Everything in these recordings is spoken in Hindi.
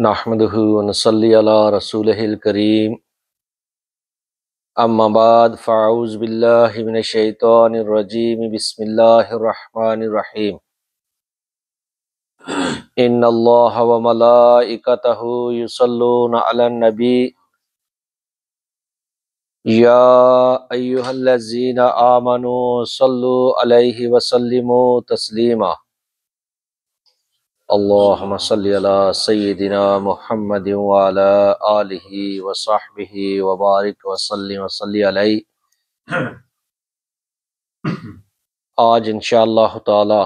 نحمده ونصلي على رسوله الكريم أما بعد فأعوذ بالله من الشيطان الرجيم بسم الله الرحمن الرحيم إن الله وملائكته يصلون على النبي يا أيها الذين آمنوا صلوا عليه وسلموا تسليماً اللهم صل على سيدنا محمد وعلى اله وصحبه وبارك وسلم وصلي عليه आज इंशाल्लाह ताला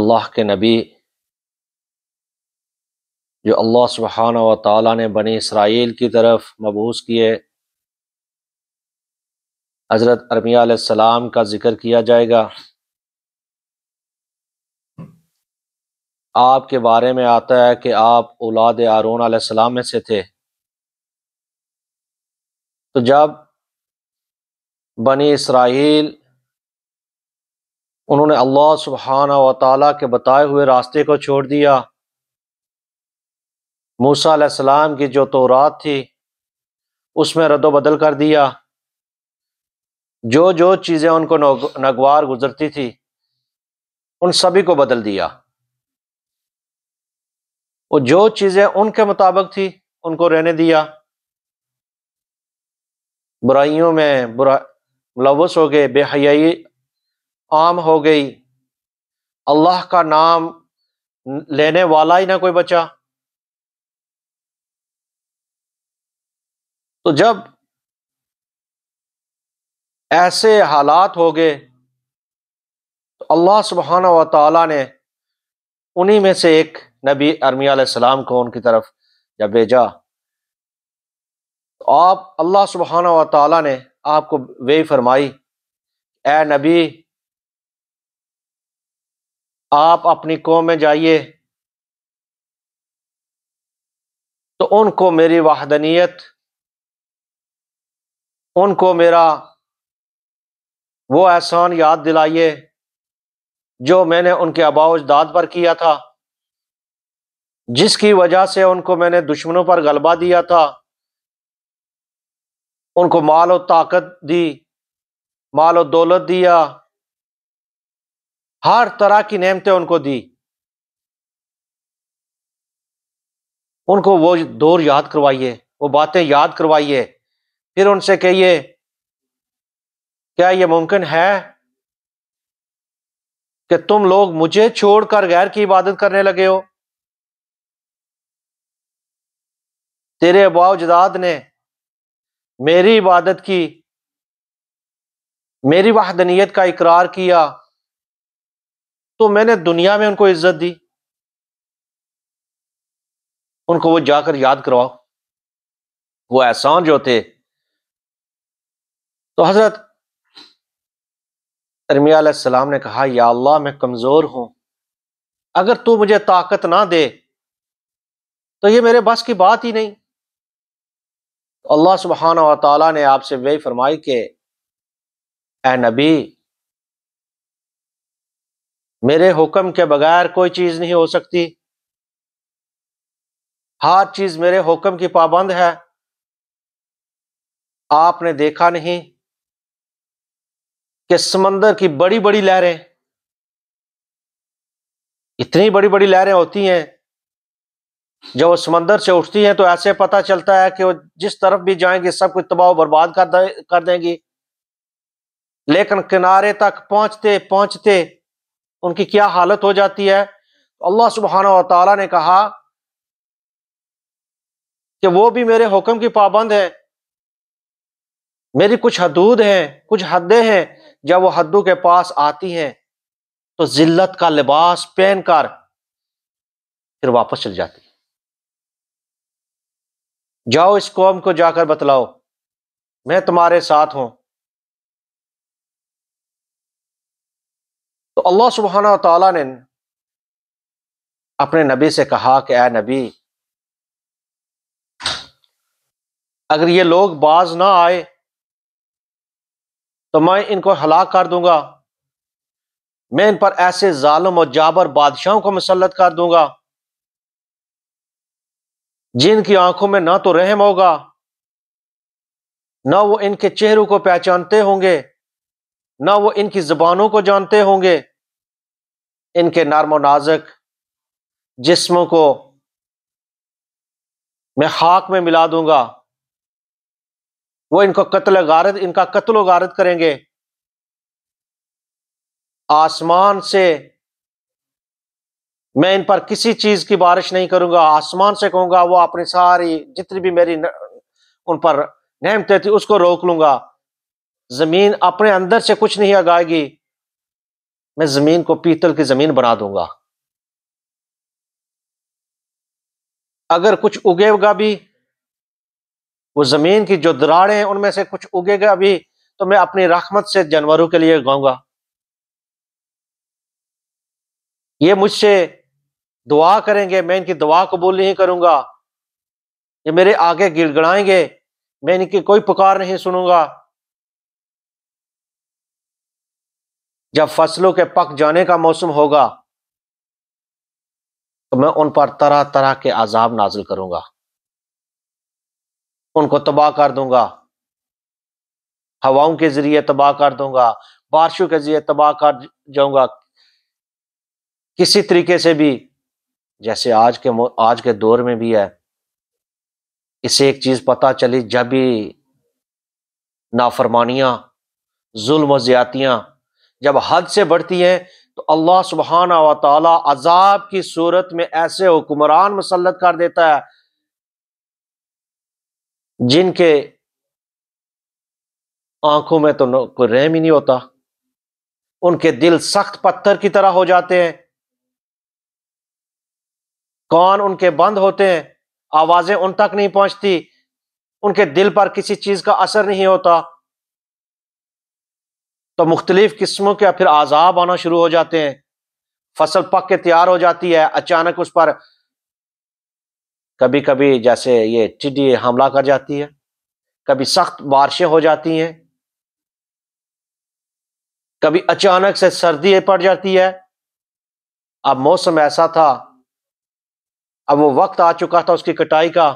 अल्लाह के नबी जो अल्लाह सुबहाना ताला ने बनी इसराइल की तरफ मबूस किए हज़रत अरमिया सलाम का ज़िक्र किया जाएगा आपके बारे में आता है कि आप औलाद आरून सलाम में से थे तो जब बनी इसराइल उन्होंने अल्लाह सुबहाना व ताला के बताए हुए रास्ते को छोड़ दिया मूसा सलाम की जो तोरात थी उसमें रद्दबदल कर दिया जो जो चीज़ें उनको नगवार गुजरती थी उन सभी को बदल दिया वो जो चीजें उनके मुताबिक थी उनको रहने दिया बुराइयों में बुरा मुलवस हो गए बेहयाई आम हो गई अल्लाह का नाम लेने वाला ही ना कोई बचा तो जब ऐसे हालात हो गए तो अल्लाह सुबहाना व ताला ने उन्हीं में से एक नबी अरमियाम को उनकी तरफ जब भेजा तो आप अल्लाह सुबहाना तला ने आपको वे फरमाई ए नबी आप अपनी कौम में जाइए तो उनको मेरी वाहदनीत उनको मेरा वो एहसान याद दिलाइए जो मैंने उनके अबाउज दाद पर किया था जिसकी वजह से उनको मैंने दुश्मनों पर गलबा दिया था उनको माल और ताकत दी माल और दौलत दिया हर तरह की नेमतें उनको दी उनको वो दौर याद करवाइए वो बातें याद करवाइए फिर उनसे कहिए क्या ये मुमकिन है कि तुम लोग मुझे छोड़कर गैर की इबादत करने लगे हो तेरे अबाव जदाद ने मेरी इबादत की मेरी वाहदनीत का इकरार किया तो मैंने दुनिया में उनको इज्जत दी उनको वो जाकर याद करवाओ वो एहसान जो थे तो हजरत अरमियाम ने कहा या अल्लाह मैं कमज़ोर हूँ अगर तू मुझे ताकत ना दे तो ये मेरे बस की बात ही नहीं तो अल्लाह सुबहाना तला ने आपसे वही फरमाई के ए नबी मेरे हुक्म के बगैर कोई चीज़ नहीं हो सकती हर चीज़ मेरे हुक्म की पाबंद है आपने देखा नहीं कि समंदर की बड़ी बड़ी लहरें इतनी बड़ी बड़ी लहरें होती हैं जब वो समंदर से उठती हैं तो ऐसे पता चलता है कि वो जिस तरफ भी जाएंगे सब कुछ तबाह बर्बाद कर दे, कर देंगी लेकिन किनारे तक पहुंचते पहुंचते उनकी क्या हालत हो जाती है अल्लाह सुबहाना तला ने कहा कि वो भी मेरे हुक्म की पाबंद है मेरी कुछ हदूद हैं कुछ हदें हैं जब वो हद्दू के पास आती हैं तो जिल्लत का लिबास पहनकर फिर वापस चल जाती जाओ इस कौम को जाकर बतलाओ मैं तुम्हारे साथ हूं तो अल्लाह सुबहाना तला ने अपने नबी से कहा कि ऐ नबी अगर ये लोग बाज ना आए तो मैं इनको हलाक कर दूंगा मैं इन पर ऐसे जालम और जाबर बादशाहों को मुसलत कर दूंगा जिनकी आंखों में ना तो रहम होगा ना वो इनके चेहरों को पहचानते होंगे ना वो इनकी जबानों को जानते होंगे इनके नरमो नाजक जिस्मों को मैं खाक में मिला दूंगा वो इनको कत्ल गारद इनका कत्ल गारत करेंगे आसमान से मैं इन पर किसी चीज की बारिश नहीं करूंगा आसमान से कहूंगा वो अपनी सारी जितनी भी मेरी न, उन पर नहमते थी उसको रोक लूंगा जमीन अपने अंदर से कुछ नहीं आगाएगी मैं जमीन को पीतल की जमीन बना दूंगा अगर कुछ उगेगा भी वो ज़मीन की जो दराड़े हैं उनमें से कुछ उगेगा अभी तो मैं अपनी रहमत से जानवरों के लिए उगाऊंगा ये मुझसे दुआ करेंगे मैं इनकी दुआ कबूल नहीं करूंगा ये मेरे आगे गिड़गड़ाएंगे मैं इनकी कोई पुकार नहीं सुनूंगा जब फसलों के पक जाने का मौसम होगा तो मैं उन पर तरह तरह के आजाब नाजिल करूंगा उनको तबाह कर दूंगा हवाओं के जरिए तबाह कर दूंगा बारिशों के जरिए तबाह कर जाऊंगा किसी तरीके से भी जैसे आज के आज के दौर में भी है इसे एक चीज पता चली जब भी नाफरमानियां जुल्म ज्यातियां जब हद से बढ़ती हैं तो अल्लाह सुबहाना व अजाब की सूरत में ऐसे हुक्मरान मुसलत कर देता है जिनके आंखों में तो कोई रहम ही नहीं होता उनके दिल सख्त पत्थर की तरह हो जाते हैं कान उनके बंद होते हैं आवाजें उन तक नहीं पहुंचती उनके दिल पर किसी चीज का असर नहीं होता तो मुख्तलिफ किस्मों के फिर आजाब आना शुरू हो जाते हैं फसल पक के तैयार हो जाती है अचानक उस पर कभी कभी जैसे ये चिडी हमला कर जाती है कभी सख्त बारिशें हो जाती हैं कभी अचानक से सर्दी पड़ जाती है अब मौसम ऐसा था अब वो वक्त आ चुका था उसकी कटाई का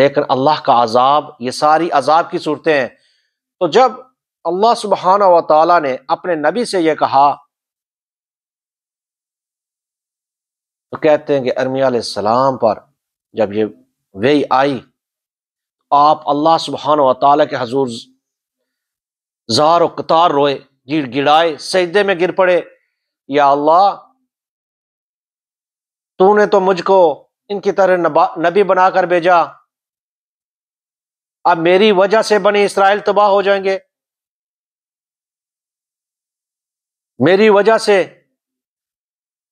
लेकिन अल्लाह का अजाब ये सारी अजाब की सूरतें हैं तो जब अल्लाह सुबहाना व ने अपने नबी से यह कहा तो कहते हैं कि अरमिया सलाम पर जब ये वही आई तो आप अल्लाह सुबहान वाली के हजूर जार व कतार रोए गिड़ गिड़ाए सजदे में गिर पड़े या अल्लाह तूने तो मुझको इनकी तरह नबी बनाकर भेजा अब मेरी वजह से बनी इसराइल तबाह हो जाएंगे मेरी वजह से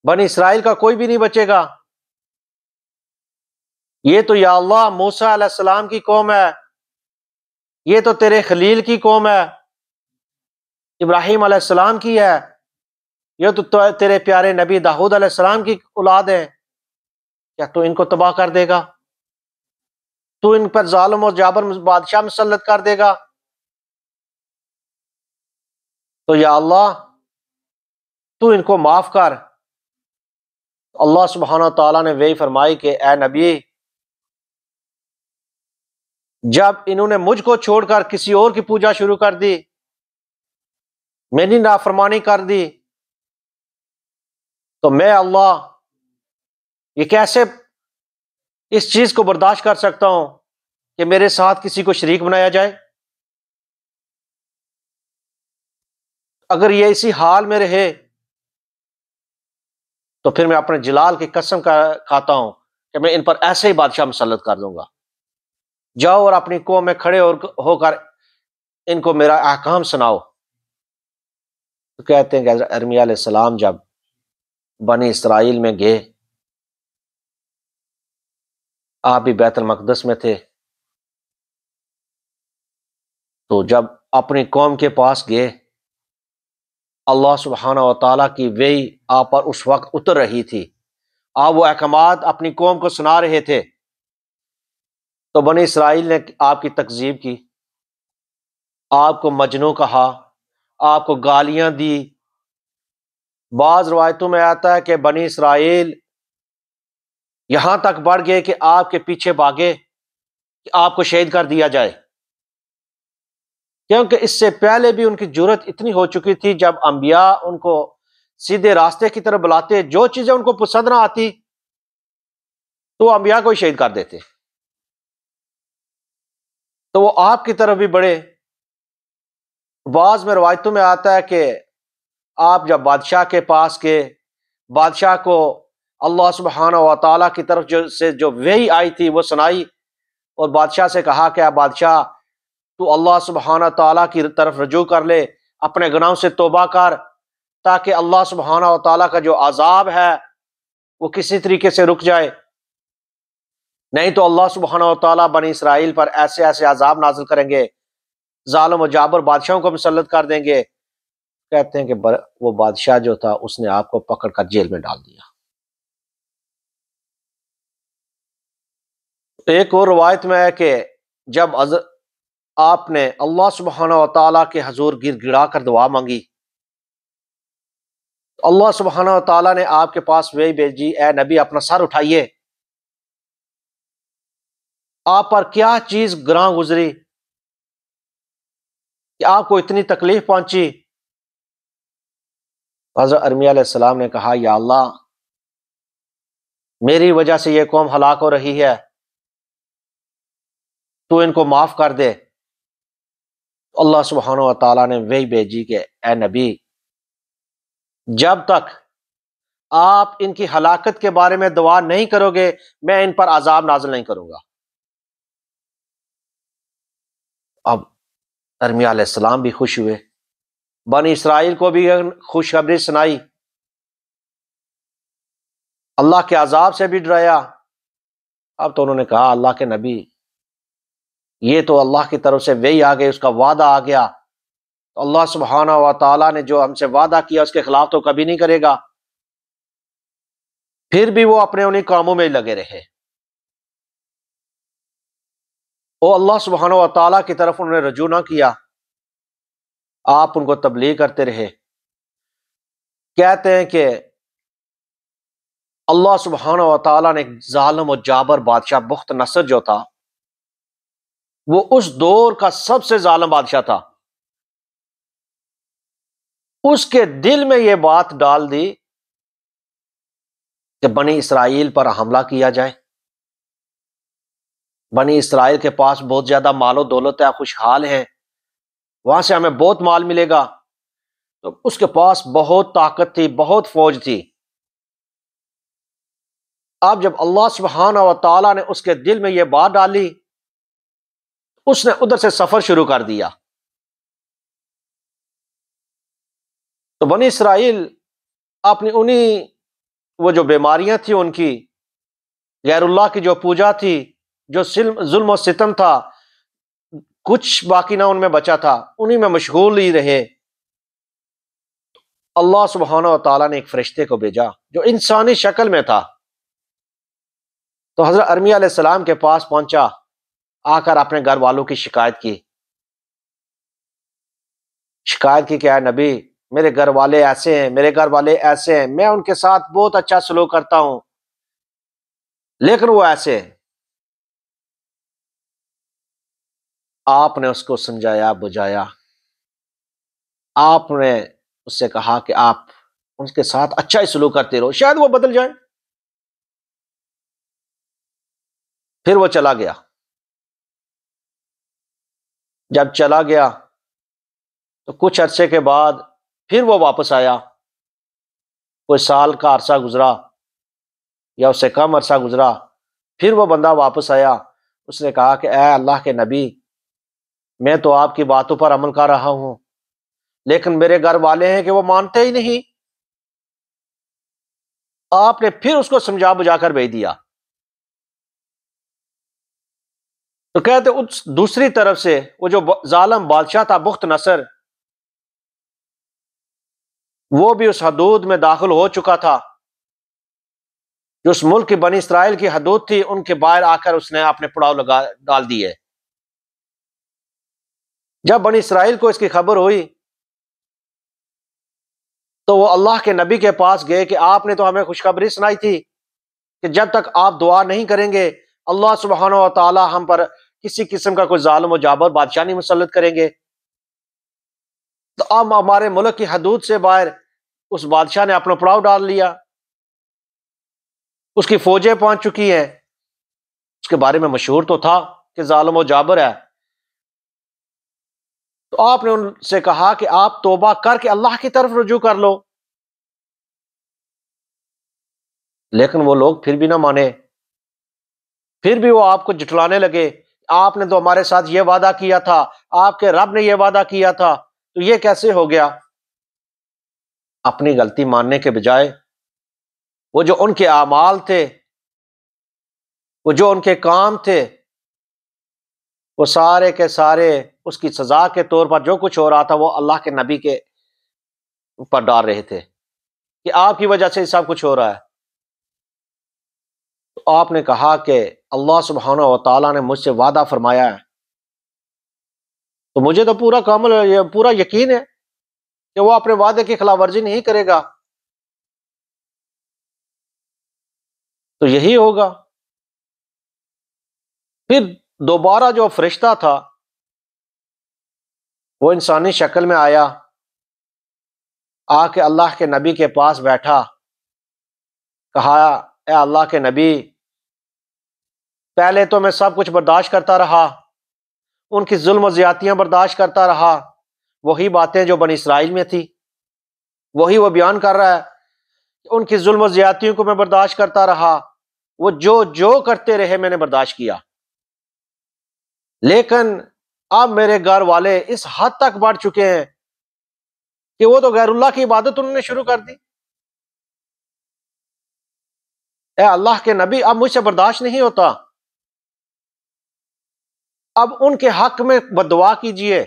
बन इसराइल का कोई भी नहीं बचेगा ये तो या अल्लाह मूसा अलैहिस्सलाम की कौम है ये तो तेरे खलील की कौम है इब्राहिम अलैहिस्सलाम की है ये तो, तो, तेरे प्यारे नबी दाऊद अलैहिस्सलाम की औलाद है क्या तू इनको तबाह कर देगा तू इन पर जालम और जाबर बादशाह मुसलत कर देगा तो या अल्लाह तू इनको माफ कर अल्लाह सुबहाना तला ने वही फरमाई कि ए नबी जब इन्होंने मुझको छोड़कर किसी और की पूजा शुरू कर दी मैंने नाफरमानी कर दी तो मैं अल्लाह ये कैसे इस चीज को बर्दाश्त कर सकता हूं कि मेरे साथ किसी को शरीक बनाया जाए अगर ये इसी हाल में रहे तो फिर मैं अपने जलाल की कसम का खाता हूं कि मैं इन पर ऐसे ही बादशाह मुसलत कर दूंगा जाओ और अपनी कौम में खड़े और होकर इनको मेरा अहकाम सुनाओ तो कहते हैं अरमिया सलाम जब बनी इसराइल में गए आप भी बैतुल मकदस में थे तो जब अपनी कौम के पास गए अल्लाह सुबहाना तला की वेई आप पर उस वक्त उतर रही थी आप वो अहकाम अपनी कौम को सुना रहे थे तो बने इसराइल ने आपकी तकजीब की आपको मजनू कहा आपको गालियां दी बाज़ रवायतों में आता है कि बनी इसराइल यहां तक बढ़ गए कि आपके पीछे भागे कि आपको शहीद कर दिया जाए क्योंकि इससे पहले भी उनकी जरूरत इतनी हो चुकी थी जब अम्बिया उनको सीधे रास्ते की तरफ बुलाते जो चीजें उनको पसंद ना आती तो अम्बिया को ही शहीद कर देते तो वो आपकी तरफ भी बड़े बाज में रवायतों में आता है कि आप जब बादशाह के पास के बादशाह को अल्लाह सुबहाना व की तरफ जो से जो वही आई थी वो सुनाई और बादशाह से कहा कि आप बादशाह तो अल्लाह सुबहाना तला की तरफ रजू कर ले अपने गुनाहों से तोबा कर ताकि अल्लाह सुबहाना तला का जो आज़ाब है वो किसी तरीके से रुक जाए नहीं तो अल्लाह सुबहाना तला बनी इसराइल पर ऐसे ऐसे आज़ाब नाजिल करेंगे ालम जाबर बादशाहों को मुसलत कर देंगे कहते हैं कि वो बादशाह जो था उसने आपको पकड़ कर जेल में डाल दिया एक और रवायत में है कि जब अज आपने अल्लाह सुबहाना वाली के हजूर गिर गिड़ा कर दुआ मांगी तो अल्लाह सुबहाना ताला ने आपके पास वे भेजी ए नबी अपना सर उठाइए आप पर क्या चीज ग्रां गुजरी कि आपको इतनी तकलीफ पहुंची हजरत अरमियाम ने कहा या अल्लाह मेरी वजह से यह कौम हलाक हो रही है तू इनको माफ कर दे तो अल्लाह सुबहान तला ने वही भेजी के ए नबी जब तक आप इनकी हलाकत के बारे में दुआ नहीं करोगे मैं इन पर आजाब नाजल नहीं करूंगा अब अरमियालाम भी खुश हुए बन इसराइल को भी खुशखबरी सुनाई अल्लाह के आजाब से भी डराया अब तो उन्होंने कहा अल्लाह के नबी ये तो अल्लाह की तरफ से वही आ गए उसका वादा आ गया तो अल्लाह सुबहाना व ने जो हमसे वादा किया उसके खिलाफ तो कभी नहीं करेगा फिर भी वो अपने उन्हीं कामों में लगे रहे वो अल्लाह सुबहाना व की तरफ उन्होंने रजू ना किया आप उनको तबलीग करते रहे कहते हैं कि अल्लाह सुबहाना व ने एक जालम और जाबर बादशाह बुख्त नसर जो था वो उस दौर का सबसे जालम बादशाह था उसके दिल में यह बात डाल दी कि बनी इसराइल पर हमला किया जाए बनी इसराइल के पास बहुत ज्यादा मालो दौलत है खुशहाल है वहां से हमें बहुत माल मिलेगा तो उसके पास बहुत ताकत थी बहुत फौज थी अब जब अल्लाह सुबहाना वाली ने उसके दिल में यह बात डाली उसने उधर से सफर शुरू कर दिया तो बनी इसराइल अपनी उन्हीं वो जो बीमारियां थी उनकी गैरुल्लाह की जो पूजा थी जो जुल्म और सितम था कुछ बाकी ना उनमें बचा था उन्हीं में मशगूल ही रहे अल्लाह सुबहाना तला ने एक फरिश्ते को भेजा जो इंसानी शक्ल में था तो हज़रत अरमिया के पास पहुंचा आकर अपने घर वालों की शिकायत की शिकायत की क्या है नबी मेरे घर वाले ऐसे हैं मेरे घर वाले ऐसे हैं मैं उनके साथ बहुत अच्छा सलूक करता हूं लेकिन वो ऐसे आपने उसको समझाया बुझाया आपने उससे कहा कि आप उनके साथ अच्छा ही सलूक करते रहो शायद वो बदल जाए फिर वो चला गया जब चला गया तो कुछ अरसे के बाद फिर वो वापस आया कोई साल का अरसा गुजरा या उससे कम अरसा गुजरा फिर वो बंदा वापस आया उसने कहा कि ऐ अल्लाह के नबी मैं तो आपकी बातों पर अमल कर रहा हूं लेकिन मेरे घर वाले हैं कि वो मानते ही नहीं आपने फिर उसको समझा बुझा कर भेज दिया तो कहते उस दूसरी तरफ से वो जो जालम बादशाह था बुख्त नसर वो भी उस हदूद में दाखिल हो चुका था जो उस मुल्क की बनी इसराइल की हदूद थी उनके बाहर आकर उसने अपने पुड़ाव लगा डाल दिए जब बनी इसराइल को इसकी खबर हुई तो वो अल्लाह के नबी के पास गए कि आपने तो हमें खुशखबरी सुनाई थी कि जब तक आप दुआ नहीं करेंगे अल्लाह सुबहाना तला हम पर किसी किस्म का कोई जालम व जाबर बादशाह नहीं मुसलत करेंगे तो अब हमारे मुल्क की हदूद से बाहर उस बादशाह ने अपना पड़ाव डाल लिया उसकी फौजें पहुंच चुकी हैं उसके बारे में मशहूर तो था कि जालम व जाबर है तो आपने उनसे कहा कि आप तोबा करके अल्लाह की तरफ रुजू कर लो लेकिन वो लोग फिर भी ना माने फिर भी वो आपको जुटलाने लगे आपने तो हमारे साथ ये वादा किया था आपके रब ने यह वादा किया था तो ये कैसे हो गया अपनी गलती मानने के बजाय वो जो उनके आमाल थे वो जो उनके काम थे वो सारे के सारे उसकी सजा के तौर पर जो कुछ हो रहा था वो अल्लाह के नबी के ऊपर डाल रहे थे कि आपकी वजह से सब कुछ हो रहा है तो आपने कहा कि अल्लाह सुबहाना व ने मुझसे वादा फरमाया है तो मुझे तो पूरा कामल पूरा यकीन है कि वो अपने वादे की खिलाफ वर्जी नहीं करेगा तो यही होगा फिर दोबारा जो फरिश्ता था वो इंसानी शक्ल में आया आके अल्लाह के नबी के पास बैठा कहा ए अल्लाह के नबी पहले तो मैं सब कुछ बर्दाश्त करता रहा उनकी जुल्म ज़्यातियाँ बर्दाश्त करता रहा वही बातें जो बन इसराइल में थी वही वो बयान कर रहा है उनकी जुल्म ज़्यातियों को मैं बर्दाश्त करता रहा वो जो जो करते रहे मैंने बर्दाश्त किया लेकिन अब मेरे घर वाले इस हद तक बढ़ चुके हैं कि वो तो गैरुल्ला की इबादत उन्होंने शुरू कर दी अल्लाह के नबी अब मुझसे बर्दाश्त नहीं होता अब उनके हक में बदवा कीजिए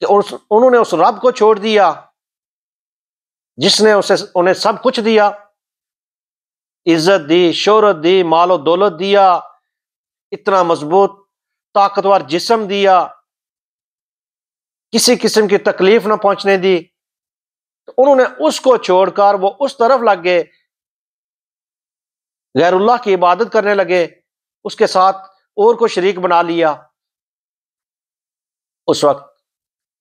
कि उन्होंने उस रब को छोड़ दिया जिसने उसे उन्हें सब कुछ दिया इज्जत दी शोहरत दी मालो दौलत दिया इतना मजबूत ताकतवर जिसम दिया किसी किस्म की तकलीफ ना पहुंचने दी तो उन्होंने उसको छोड़कर वो उस तरफ लग गए गैरुल्लाह की इबादत करने लगे उसके साथ और को शरीक बना लिया उस वक्त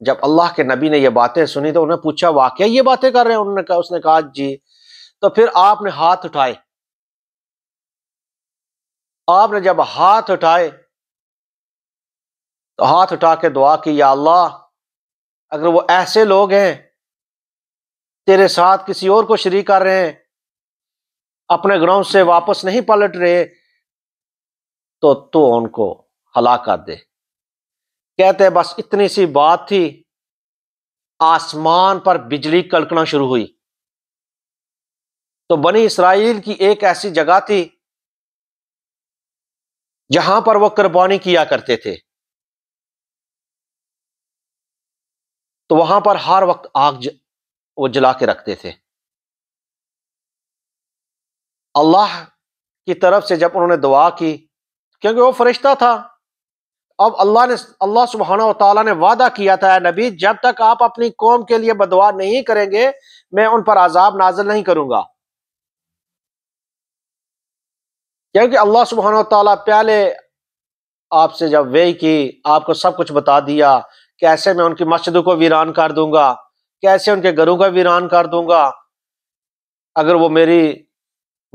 जब अल्लाह के नबी ने यह बातें सुनी तो उन्हें पूछा वाकई ये बातें कर रहे हैं उन्होंने कहा उसने कहा जी तो फिर आपने हाथ उठाए आपने जब हाथ उठाए तो हाथ उठा के दुआ की या अल्लाह अगर वो ऐसे लोग हैं तेरे साथ किसी और को शरीक कर रहे हैं अपने ग्राउंड से वापस नहीं पलट रहे तो तो उनको हलाका दे कहते बस इतनी सी बात थी आसमान पर बिजली कड़कना शुरू हुई तो बनी इसराइल की एक ऐसी जगह थी जहां पर वो कुर्बानी किया करते थे तो वहां पर हर वक्त आग ज, वो जला के रखते थे अल्लाह की तरफ से जब उन्होंने दुआ की क्योंकि वो फरिश्ता था अब अल्लाह ने अल्लाह सुबहाना तला ने वादा किया था नबी जब तक आप अपनी कौम के लिए बदवा नहीं करेंगे मैं उन पर आजाब नाजिल नहीं करूंगा क्योंकि अल्लाह सुबहाना तला प्याले आपसे जब वे की आपको सब कुछ बता दिया कैसे मैं उनकी मस्जिदों को वीरान कर दूंगा कैसे उनके घरों का वीरान कर दूंगा अगर वो मेरी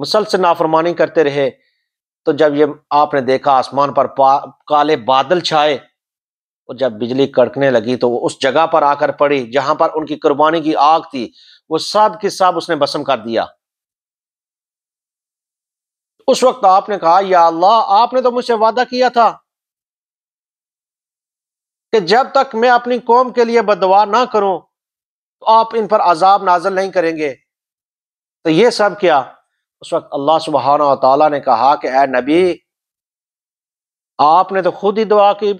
मुसलसल नाफरमानी करते रहे तो जब ये आपने देखा आसमान पर काले बादल छाए और जब बिजली कड़कने लगी तो वो उस जगह पर आकर पड़ी जहां पर उनकी कुर्बानी की आग थी वो सब के सब उसने भस्म कर दिया उस वक्त आपने कहा या अल्लाह आपने तो मुझसे वादा किया था कि जब तक मैं अपनी कौम के लिए बदवा ना करूं तो आप इन पर अजाब नाजल नहीं करेंगे तो ये सब क्या उस वक्त अल्लाह सुबहाना तला ने कहा कि ए नबी आपने तो खुद ही दुआ की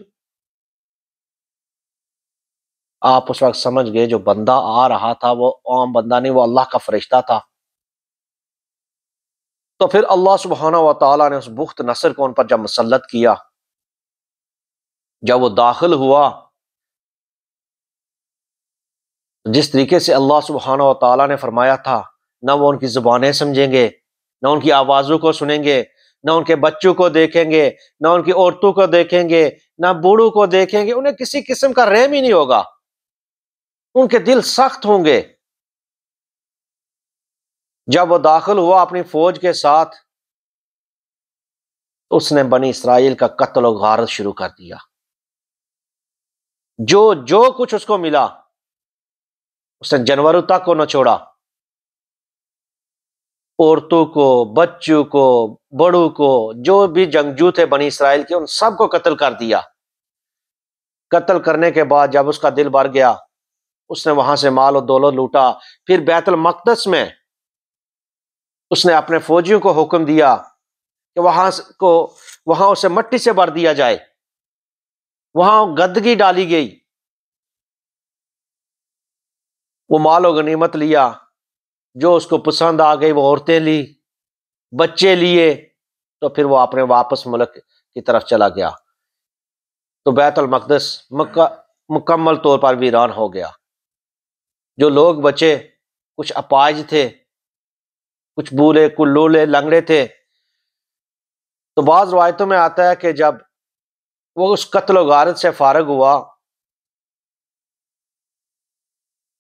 आप उस वक्त समझ गए जो बंदा आ रहा था वो आम बंदा नहीं वो अल्लाह का फरिश्ता था तो फिर अल्लाह सुबहाना व ताला ने उस बुख्त नसर को उन पर जब मसलत किया जब वो दाखिल हुआ जिस तरीके से अल्लाह सुबहाना व ने फरमाया था ना वो उनकी ज़ुबानें समझेंगे ना उनकी आवाज़ों को सुनेंगे ना उनके बच्चों को देखेंगे ना उनकी औरतों को देखेंगे ना बूढ़ों को देखेंगे उन्हें किसी किस्म का रहम ही नहीं होगा उनके दिल सख्त होंगे जब वो दाखिल हुआ अपनी फौज के साथ तो उसने बनी इसराइल का कत्ल गारत शुरू कर दिया जो जो कुछ उसको मिला उसने जनवरों तक को न छोड़ा औरतों को बच्चों को बड़ों को जो भी जंगजू थे बनी इसराइल के उन सबको कत्ल कर दिया कत्ल करने के बाद जब उसका दिल भर गया उसने वहां से माल और दौलत लूटा फिर बैतुल मकदस में उसने अपने फौजियों को हुक्म दिया कि वहां को वहां उसे मट्टी से भर दिया जाए वहां गंदगी डाली गई वो माल और गनीमत लिया जो उसको पसंद आ गई वो औरतें ली बच्चे लिए तो फिर वो अपने वापस मुल्क की तरफ चला गया तो बैतुलमक़दस मुकम्मल तौर पर वीरान हो गया जो लोग बचे कुछ अपाज थे कुछ बूले कुल्लूले लंगड़े थे तो बाज़ रवायतों में आता है कि जब वो उस कत्ल गारत से फारग हुआ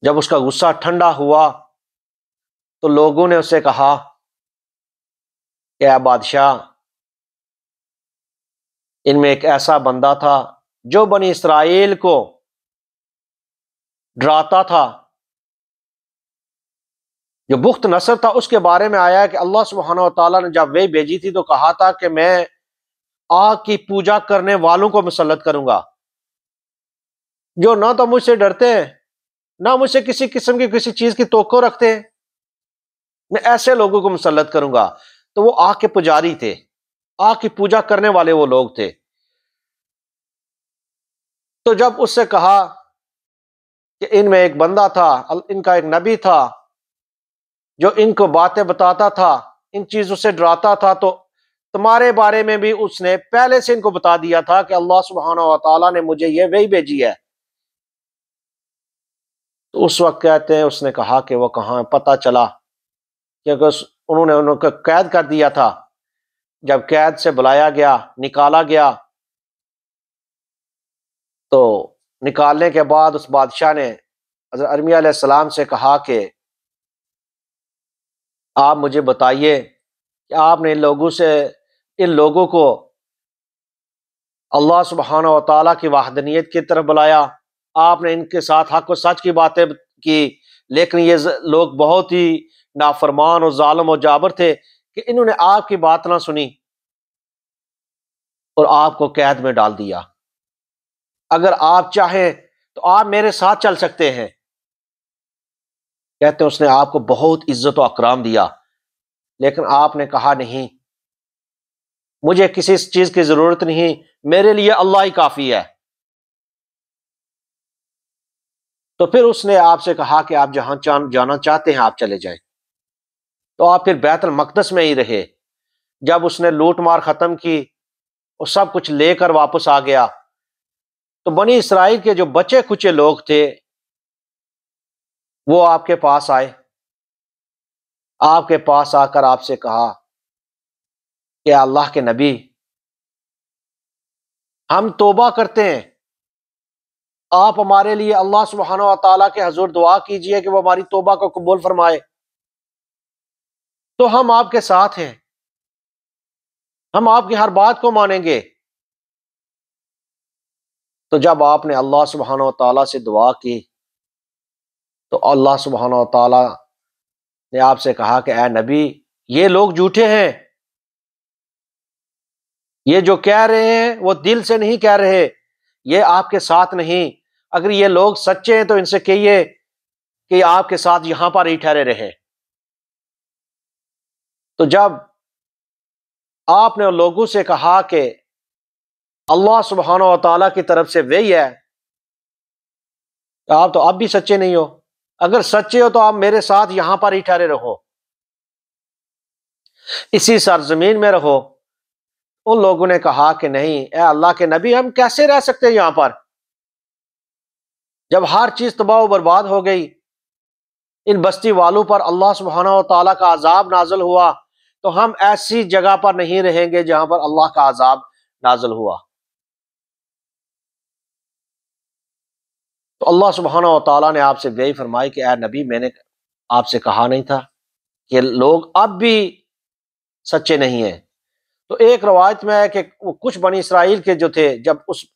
जब उसका गुस्सा ठंडा हुआ तो लोगों ने उससे कहा क्या बादशाह इनमें एक ऐसा बंदा था जो बनी इसराइल को डराता था जो बुख्त नसर था उसके बारे में आया कि अल्लाह सुबहाना तला ने जब वे भेजी थी तो कहा था कि मैं आग की पूजा करने वालों को मुसलत करूंगा जो ना तो मुझसे डरते हैं ना मुझसे किसी किस्म की किसी चीज की तो रखते हैं मैं ऐसे लोगों को मुसलत करूंगा तो वो आग के पुजारी थे आग की पूजा करने वाले वो लोग थे तो जब उससे कहा कि इनमें एक बंदा था इनका एक नबी था जो इनको बातें बताता था इन चीजों से डराता था तो तुम्हारे बारे में भी उसने पहले से इनको बता दिया था कि अल्लाह सुबहाना तला ने मुझे ये वही भेजी है तो उस वक्त कहते हैं उसने कहा कि वो कहा पता चला क्योंकि उन्होंने उनको कैद कर दिया था जब कैद से बुलाया गया निकाला गया तो निकालने के बाद उस बादशाह ने अरमिया सलाम से कहा कि आप मुझे बताइए कि आपने इन लोगों से इन लोगों को अल्लाह सुबहाना व की वाहदनीत की तरफ बुलाया आपने इनके साथ हक व सच की बातें की लेकिन ये लोग बहुत ही नाफरमान और ालम और जाबर थे कि इन्होंने आपकी बात ना सुनी और आपको कैद में डाल दिया अगर आप चाहें तो आप मेरे साथ चल सकते हैं कहते हैं उसने आपको बहुत इज्जत और अकराम दिया लेकिन आपने कहा नहीं मुझे किसी चीज की जरूरत नहीं मेरे लिए अल्लाह ही काफी है तो फिर उसने आपसे कहा कि आप जहां जाना चाहते हैं आप चले जाएं तो आप फिर बैतल मकदस में ही रहे जब उसने लूट मार ख़त्म की और सब कुछ लेकर वापस आ गया तो बनी इसराइल के जो बचे कुचे लोग थे वो आपके पास आए आपके पास आकर आपसे कहा कि अल्लाह के नबी हम तोबा करते हैं आप हमारे लिए अल्लाह सुबहाना तला के हजूर दुआ कीजिए कि वो हमारी तोबा को कबूल फरमाए तो हम आपके साथ हैं हम आपकी हर बात को मानेंगे तो जब आपने अल्लाह सुबहान तला से दुआ की तो अल्लाह सुबहान तला ने आपसे कहा कि ए नबी ये लोग झूठे हैं ये जो कह रहे हैं वो दिल से नहीं कह रहे ये आपके साथ नहीं अगर ये लोग सच्चे हैं तो इनसे कहिए कि आपके साथ यहां पर ही ठहरे रहे तो जब आपने लोगों से कहा कि अल्लाह सुबहाना तला की तरफ से वही है तो आप तो अब भी सच्चे नहीं हो अगर सच्चे हो तो आप मेरे साथ यहां पर ही ठहरे रहो इसी सरजमीन में रहो उन लोगों ने कहा कि नहीं ए अल्लाह के नबी हम कैसे रह सकते हैं यहां पर जब हर चीज तबाह बर्बाद हो गई इन बस्ती वालों पर अल्लाह सुबहाना तला का आजाब नाजल हुआ तो हम ऐसी जगह पर नहीं रहेंगे जहां पर अल्लाह का आजाब नाजल हुआ तो अल्लाह सुबहाना तला ने आपसे गई फरमाई कि ए नबी मैंने आपसे कहा नहीं था कि लोग अब भी सच्चे नहीं हैं तो एक रवायत में है कि वो कुछ बनी इसराइल के जो थे जब उस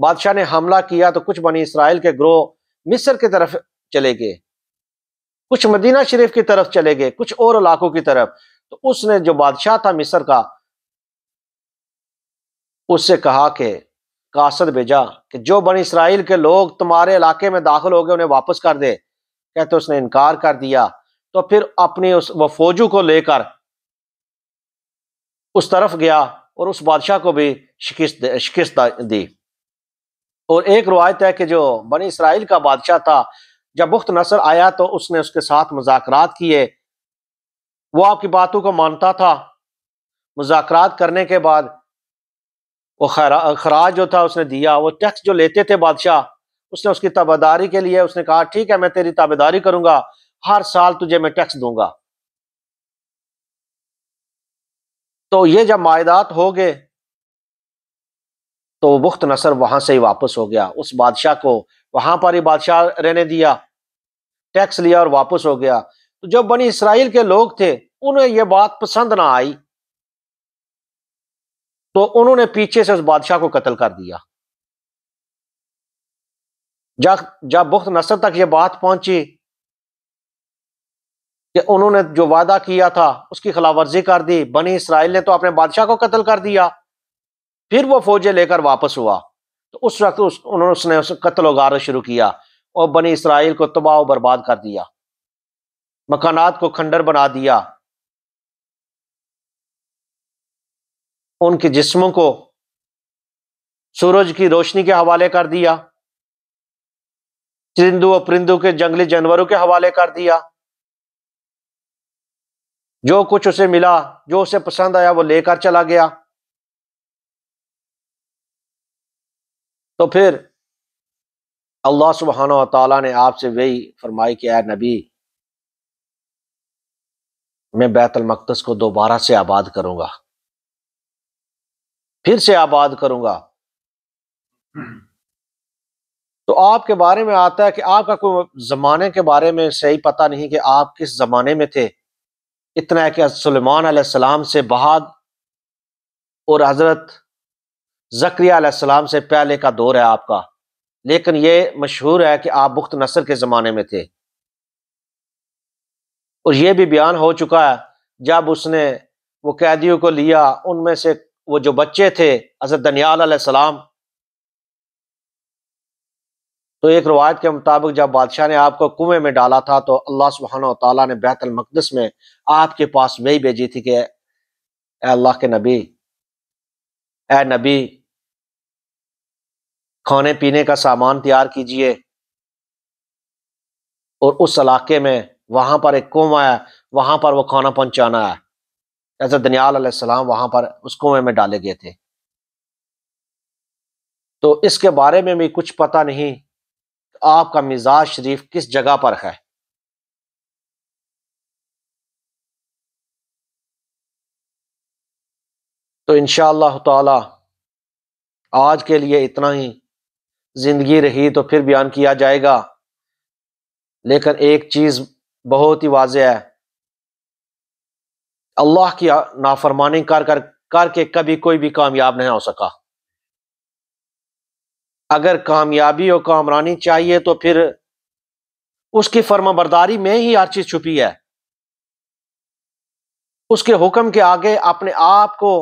बादशाह ने हमला किया तो कुछ बनी इसराइल के ग्रोह मिस्र की तरफ चले गए कुछ मदीना शरीफ की तरफ चले गए कुछ और इलाकों की तरफ तो उसने जो बादशाह था मिस्र का उससे कहा कि कासद भेजा कि जो बनी इसराइल के लोग तुम्हारे इलाके में दाखिल हो गए उन्हें वापस कर दे कहते उसने इनकार कर दिया तो फिर अपने उस वह फौजू को लेकर उस तरफ गया और उस बादशाह को भी शिकस्त शिकस्त दी और एक रवायत है कि जो बनी इसराइल का बादशाह था जब मुख्त नसर आया तो उसने उसके साथ मुजाकर किए वो आपकी बातों को मानता था मुजाकर करने के बाद वो खराज जो था उसने दिया वो टैक्स जो लेते थे बादशाह उसने उसकी ताबेदारी के लिए उसने कहा ठीक है मैं तेरी ताबेदारी करूंगा हर साल तुझे मैं टैक्स दूंगा तो ये जब मायदात हो गए तो बुख्त नसर वहां से ही वापस हो गया उस बादशाह को वहां पर ही बादशाह रहने दिया टैक्स लिया और वापस हो गया तो जो बनी इसराइल के लोग थे उन्हें यह बात पसंद ना आई तो उन्होंने पीछे से उस बादशाह को कत्ल कर दिया जब बुख्त नसर तक यह बात पहुंची कि उन्होंने जो वादा किया था उसकी खिलाफ वर्जी कर दी बनी इसराइल ने तो अपने बादशाह को कत्ल कर दिया फिर वो फौजें लेकर वापस हुआ तो उस वक्त उस, उन्होंने उसने उस कत्ल वारा शुरू किया और बनी इसराइल को तबाह बर्बाद कर दिया मकानात को खंडर बना दिया उनके जिस्मों को सूरज की रोशनी के हवाले कर दिया चिंदु और परिंदु के जंगली जानवरों के हवाले कर दिया जो कुछ उसे मिला जो उसे पसंद आया वो लेकर चला गया तो फिर अल्लाह सुबहाना तला ने आपसे वही फरमाई कि ए नबी मैं बैतल मकदस को दोबारा से आबाद करूंगा फिर से आबाद करूंगा तो आपके बारे में आता है कि आपका कोई जमाने के बारे में सही पता नहीं कि आप किस जमाने में थे इतना है कि सलमान सलाम से बाद और हजरत जक्रिया सलाम से पहले का दौर है आपका लेकिन ये मशहूर है कि आप बुख्त नसर के ज़माने में थे और ये भी बयान हो चुका है जब उसने वो कैदियों को लिया उनमें से वो जो बच्चे थे हजरत दनियाल सलाम तो एक रवायत के मुताबिक जब बादशाह ने आपको कुएं में डाला था तो अल्लाह सुबहाना तला ने बैतल मकदस में आपके पास वही भेजी थी कि अल्लाह के नबी ए नबी खाने पीने का सामान तैयार कीजिए और उस इलाके में वहां पर एक कुआं है वहां पर वो खाना पहुंचाना है ऐसा दनियाल वहां पर उस कुएं में डाले गए थे तो इसके बारे में भी कुछ पता नहीं आपका मिजाज शरीफ किस जगह पर है तो इन ताला आज के लिए इतना ही ज़िंदगी रही तो फिर बयान किया जाएगा लेकिन एक चीज़ बहुत ही वाज है अल्लाह की नाफरमानी कर कर करके कभी कोई भी कामयाब नहीं हो सका अगर कामयाबी और कामरानी चाहिए तो फिर उसकी फर्माबरदारी में ही हर चीज छुपी है उसके हुक्म के आगे अपने आप को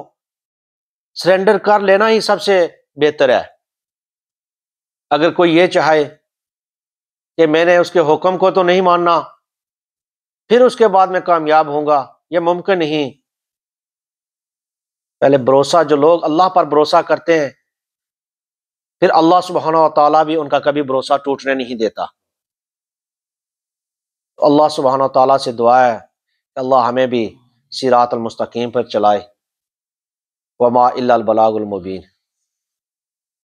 सरेंडर कर लेना ही सबसे बेहतर है अगर कोई ये चाहे कि मैंने उसके हुक्म को तो नहीं मानना फिर उसके बाद मैं कामयाब होऊंगा यह मुमकिन नहीं पहले भरोसा जो लोग अल्लाह पर भरोसा करते हैं फिर अल्लाह सुबहाना तला भी उनका कभी भरोसा टूटने नहीं देता तो अल्लाह सुबहाना तला से दुआ है कि अल्लाह हमें भी सिरातलमस्तकीम मुस्तकीम पर चलाए वमा अल्लाबलागुलमुबीन